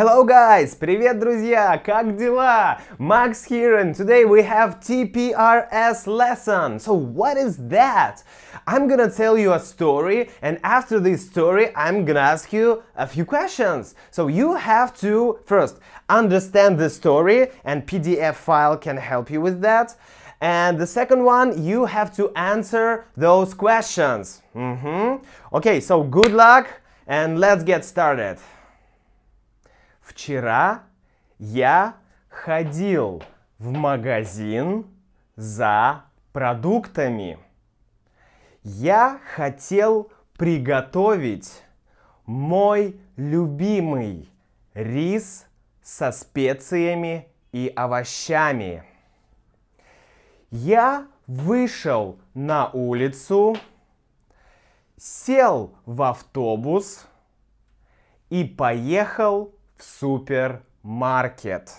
Hello guys! Привет, друзья! Как дела? Max here and today we have TPRS lesson. So what is that? I'm gonna tell you a story and after this story I'm gonna ask you a few questions. So you have to first understand the story and PDF file can help you with that. And the second one, you have to answer those questions. Mm -hmm. Okay, so good luck and let's get started. Вчера я ходил в магазин за продуктами. Я хотел приготовить мой любимый рис со специями и овощами. Я вышел на улицу, сел в автобус и поехал в супермаркет.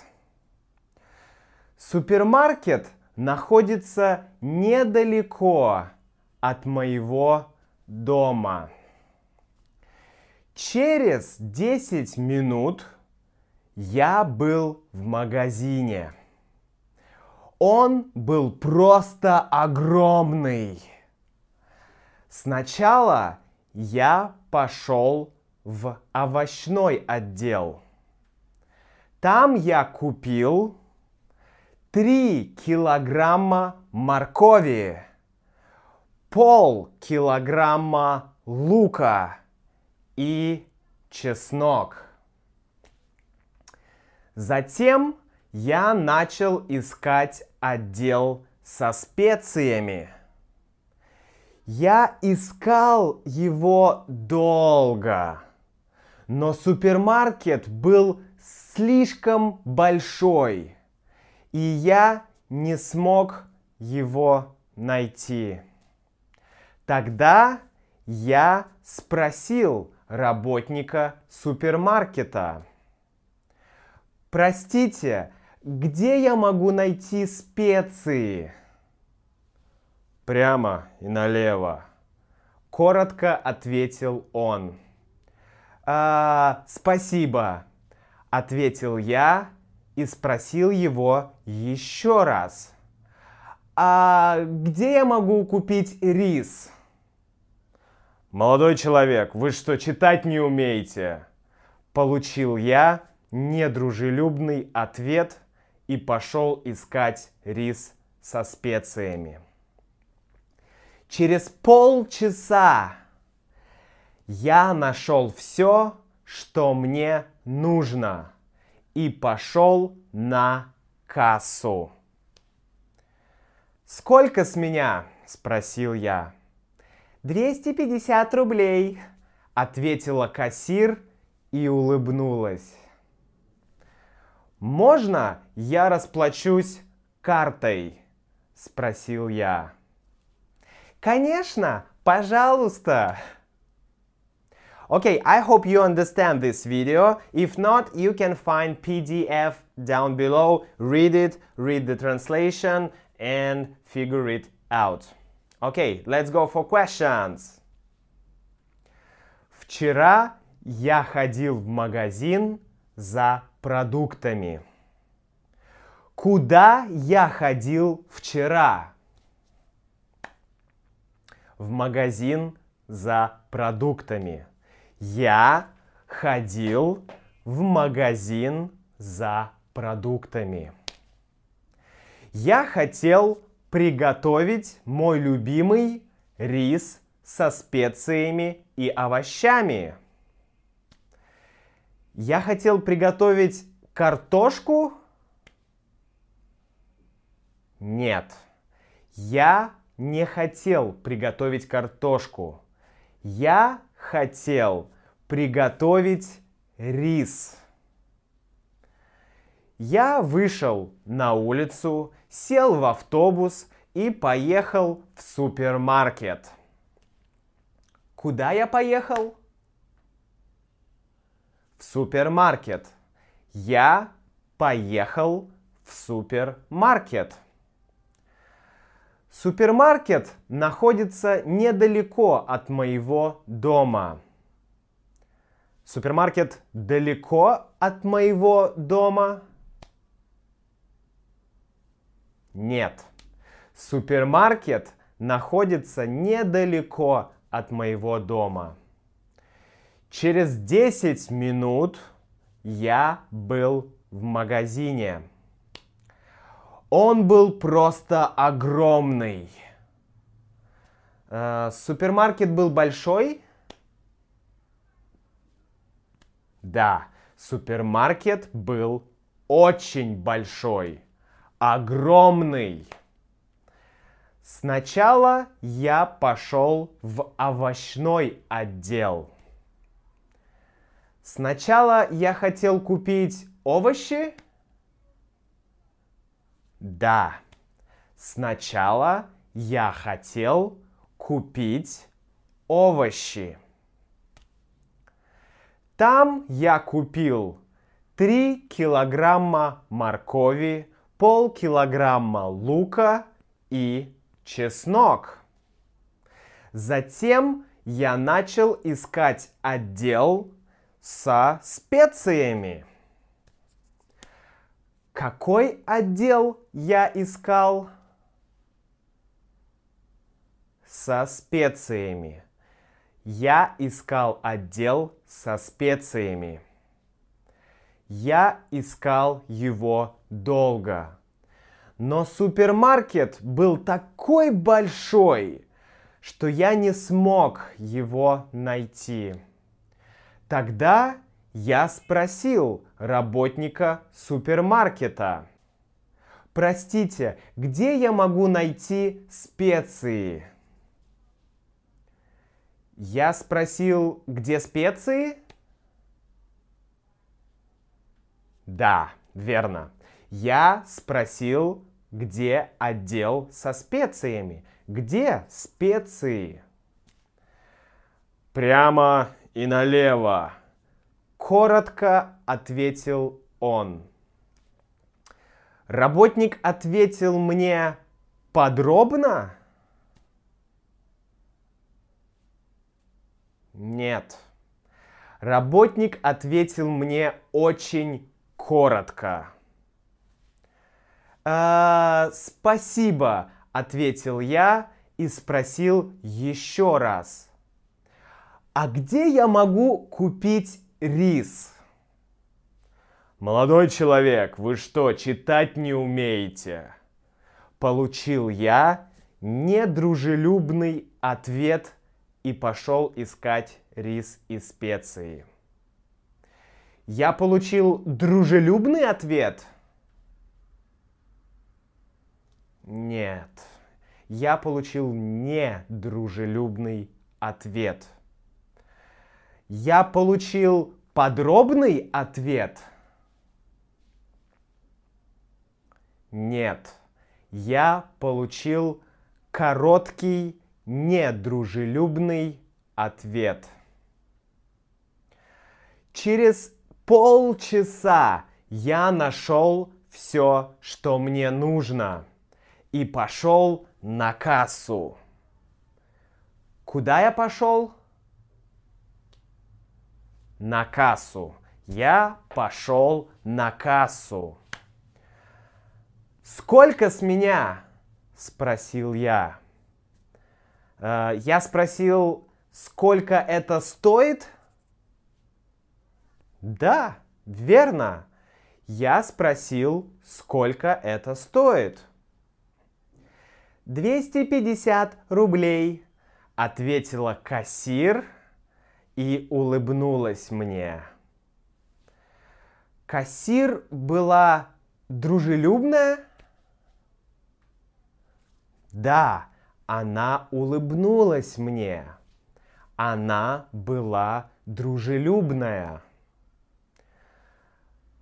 Супермаркет находится недалеко от моего дома. Через 10 минут я был в магазине. Он был просто огромный. Сначала я пошел в овощной отдел. Там я купил 3 килограмма моркови, пол килограмма лука и чеснок. Затем я начал искать отдел со специями. Я искал его долго. Но супермаркет был слишком большой, и я не смог его найти. Тогда я спросил работника супермаркета. Простите, где я могу найти специи? Прямо и налево. Коротко ответил он а, «Спасибо», — ответил я и спросил его еще раз. «А где я могу купить рис?» «Молодой человек, вы что, читать не умеете?» Получил я недружелюбный ответ и пошел искать рис со специями. Через полчаса я нашел все, что мне нужно, и пошел на кассу. «Сколько с меня?» – спросил я. «250 рублей», – ответила кассир и улыбнулась. «Можно я расплачусь картой?» – спросил я. «Конечно, пожалуйста!» Okay, I hope you understand this video. If not, you can find PDF down below, read it, read the translation and figure it out. Okay, let's go for questions. Вчера я ходил в магазин за продуктами. Куда я ходил вчера? В магазин за продуктами. Я ходил в магазин за продуктами. Я хотел приготовить мой любимый рис со специями и овощами. Я хотел приготовить картошку? Нет. Я не хотел приготовить картошку. Я хотел приготовить рис. Я вышел на улицу, сел в автобус и поехал в супермаркет. Куда я поехал? В супермаркет. Я поехал в супермаркет. Супермаркет находится недалеко от моего дома. Супермаркет далеко от моего дома? Нет. Супермаркет находится недалеко от моего дома. Через 10 минут я был в магазине. Он был просто огромный. Э, супермаркет был большой? Да, супермаркет был очень большой, огромный. Сначала я пошел в овощной отдел. Сначала я хотел купить овощи, да, сначала я хотел купить овощи. Там я купил 3 килограмма моркови, полкилограмма лука и чеснок. Затем я начал искать отдел со специями. Какой отдел я искал? Со специями. Я искал отдел со специями. Я искал его долго. Но супермаркет был такой большой, что я не смог его найти. Тогда я спросил работника супермаркета. Простите, где я могу найти специи? Я спросил, где специи? Да, верно. Я спросил, где отдел со специями. Где специи? Прямо и налево. Коротко ответил он. Работник ответил мне подробно? Нет. Работник ответил мне очень коротко. «Э, спасибо, ответил я и спросил еще раз. А где я могу купить рис. Молодой человек, вы что, читать не умеете? Получил я недружелюбный ответ и пошел искать рис и специи. Я получил дружелюбный ответ? Нет, я получил недружелюбный ответ. Я получил подробный ответ? Нет. Я получил короткий, недружелюбный ответ. Через полчаса я нашел все, что мне нужно, и пошел на кассу. Куда я пошел? на кассу. Я пошел на кассу. Сколько с меня? Спросил я. Э, я спросил, сколько это стоит? Да, верно. Я спросил, сколько это стоит. 250 рублей, ответила кассир и улыбнулась мне. Кассир была дружелюбная? Да, она улыбнулась мне. Она была дружелюбная.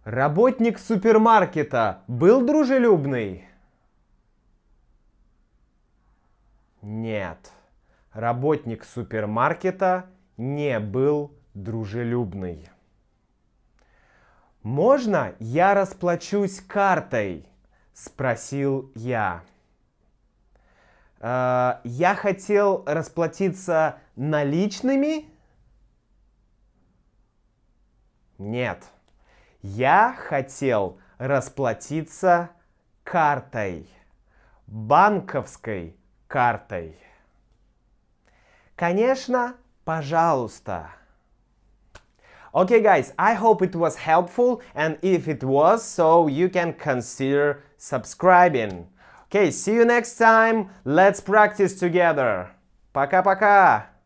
Работник супермаркета был дружелюбный? Нет. Работник супермаркета не был дружелюбный. «Можно я расплачусь картой?» – спросил я. Э, «Я хотел расплатиться наличными?» Нет. Я хотел расплатиться картой. Банковской картой. Конечно, пожалуйста. Okay guys, I hope it was helpful and if it was, so you can consider subscribing. Okay, see you next time. Let's practice together. Пока-пока.